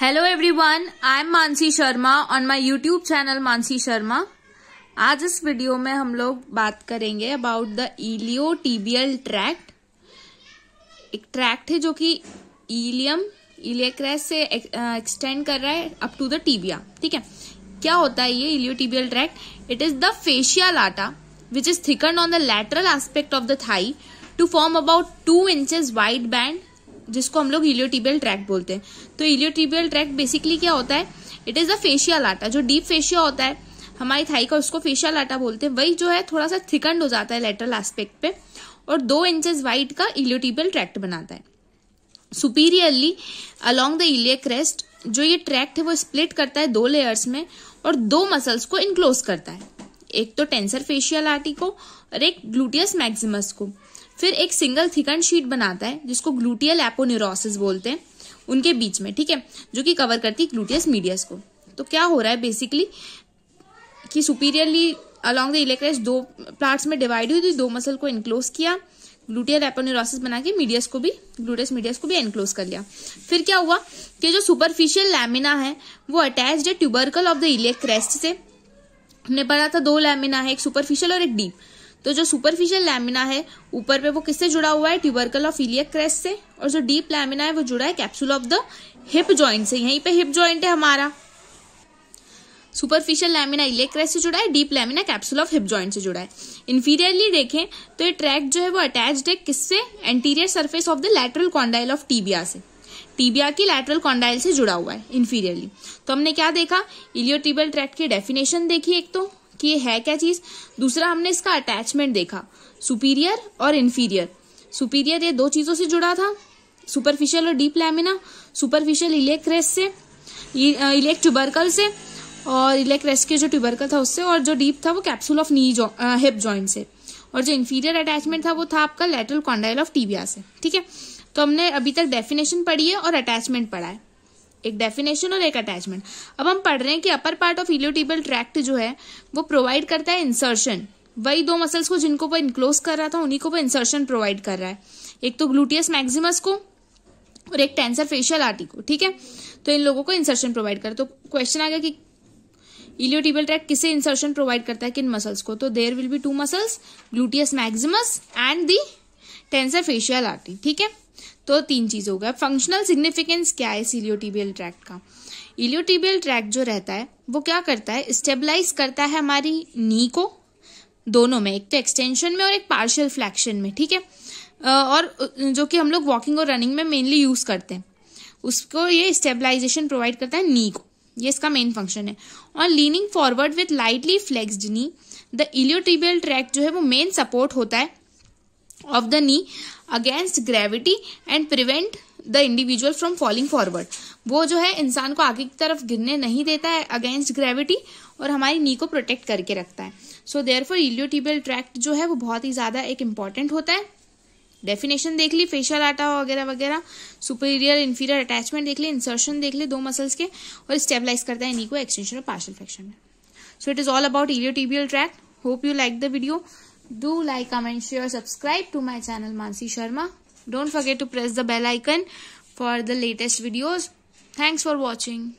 hello everyone I am Mansi Sharma on my YouTube channel Mansi Sharma आज इस video में हम लोग बात करेंगे about the iliotibial tract एक ट्रैक्ट है जो कि इलियम इलेक्रेस से एक्सटेंड uh, कर रहा है अप टू द टीबिया ठीक है क्या होता है ये iliotibial tract it is the fascia lata which is thicken on the lateral aspect of the thigh to form about two inches wide band जिसको हम लोग इलियोटिबियल ट्रैक बोलते हैं तो इलियोटिबियल ट्रैक बेसिकली क्या होता है इट इज द फेशियल आटा जो डीप फेशिया होता है हमारी थाई का उसको फेशियल आटा बोलते हैं वही जो है थोड़ा सा थिकंड हो जाता है लेटरल एस्पेक्ट पे और दो इंचेस वाइड का इलियोटिबियल ट्रैक्ट बनाता है superiorly along the iliac crest जो ये ट्रैक्ट है वो स्प्लिट करता है दो लेयर्स में और दो मसल्स को इनक्लोज करता है एक तो टेंसर फेशियल आर्टी को और एक ग्लूटियस मैक्सिमस को फिर एक सिंगल थिकन शीट बनाता है जिसको ग्लूटियल एपोनिरोसिस बोलते हैं उनके बीच में ठीक है जो कि कवर करती है ग्लूटियस मीडियस को तो क्या हो रहा है बेसिकली कि सुपीरियरली अलोंग द इलेक्ट्रेस दो पार्ट्स में डिवाइड हुई थी दो मसल को इनक्लोज किया ग्लूटियल एपोनिरोसिस बना के मीडियस को भी ग्लूटियस मीडियस को भी एनक्लोज कर लिया फिर क्या हुआ कि जो सुपरफिशियल लैमिना है वो अटैच है ट्यूबरकल ऑफ द इलेक्ट्रेस्ट से हमने पढ़ा था दो लैमिना है एक सुपरफिशियल और एक डीप तो जो सुपरफिशियल लैमिना है ऊपर पे वो किससे जुड़ा हुआ है ट्यूबरकल ऑफ इलियक क्रेस्ट से और जो डीप लैमिना है वो जुड़ा है capsule of the hip joint से यहीं पे हिप ज्वाइंट है हमारा सुपरफिशियल लैमिना इलेक क्रेस्ट से जुड़ा है deep lamina capsule of hip joint से जुड़ा है इन्फीरियरली देखें तो ये ट्रैक जो है वो अटैच्ड है किससे anterior surface of the lateral condyle of tibia से टीबिया की लैटरल कॉन्डाइल से जुड़ा हुआ है इन्फीरियरली तो हमने क्या देखा इलियोटिबल ट्रैक की डेफिनेशन देखी एक तो कि ये है क्या चीज़ दूसरा हमने इसका अटैचमेंट देखा सुपीरियर और इन्फीरियर सुपीरियर ये दो चीज़ों से जुड़ा था सुपरफिशियल और डीप लैमिना सुपरफिशियल इलेक्ट्रेस से इलेक्ट e, ट्यूबरकल uh, से और इलेक्ट्रेस के जो ट्यूबरकल था उससे और जो डीप था वो capsule of knee hip joint से और जो इन्फीरियर अटैचमेंट था वो था आपका लेटरल कॉन्डाइल ऑफ टीबिया से ठीक है तो हमने अभी तक डेफिनेशन पढ़ी है और अटैचमेंट पढ़ा है एक डेफिनेशन और एक अटैचमेंट अब हम पढ़ रहे हैं कि upper part of iliotibial tract जो है वो प्रोवाइड करता है इंसर्शन वही दो मसल्स को जिनको वो इनक्लोज कर रहा था उन्हीं को वो इंसर्शन प्रोवाइड कर रहा है एक तो ग्लूटियस मैक्सिमस को और एक टेंसर फेशियल आर्टी को ठीक है तो इन लोगों को इंसर्शन प्रोवाइड कर तो क्वेश्चन आ गया कि इलियोटिबल ट्रैक किसे इंसर्शन प्रोवाइड करता है किन मसल्स को तो there will be two muscles gluteus maximus and the tensor fasciae latae ठीक है तो तीन चीज़ हो गया फंक्शनल सिग्निफिकेंस क्या है सीलियोटिबियल ट्रैक्ट का इलियोटिबियल ट्रैक जो रहता है वो क्या करता है स्टेबलाइज करता है हमारी नी को दोनों में एक तो एक्सटेंशन में और एक पार्शियल फ्लैक्शन में ठीक है और जो कि हम लोग वॉकिंग और रनिंग में मेनली यूज करते हैं उसको ये स्टेबलाइजेशन प्रोवाइड करता है नी को ये इसका मेन फंक्शन है और leaning forward with lightly flexed knee the iliotibial tract जो है वो मेन सपोर्ट होता है of the knee against gravity and prevent the individual from falling forward वो जो है इंसान को आगे की तरफ गिरने नहीं देता है अगेंस्ट ग्रेविटी और हमारी नी को प्रोटेक्ट करके रखता है so therefore iliotibial tract जो है वो बहुत ही ज़्यादा एक इंपॉर्टेंट होता है डेफिनेशन देख ली फेशियल आटा वगैरह वगैरह सुपीरियर इन्फीरियर अटैचमेंट देख ली इंसर्शन देख ली दो मसल्स के और स्टेबलाइज करता है नी को एक्सटेंशन और पार्शल फ्रैक्शन में so it is all about iliotibial tract hope you like the video do like comment share subscribe to my channel mansi sharma don't forget to press the bell icon for the latest videos thanks for watching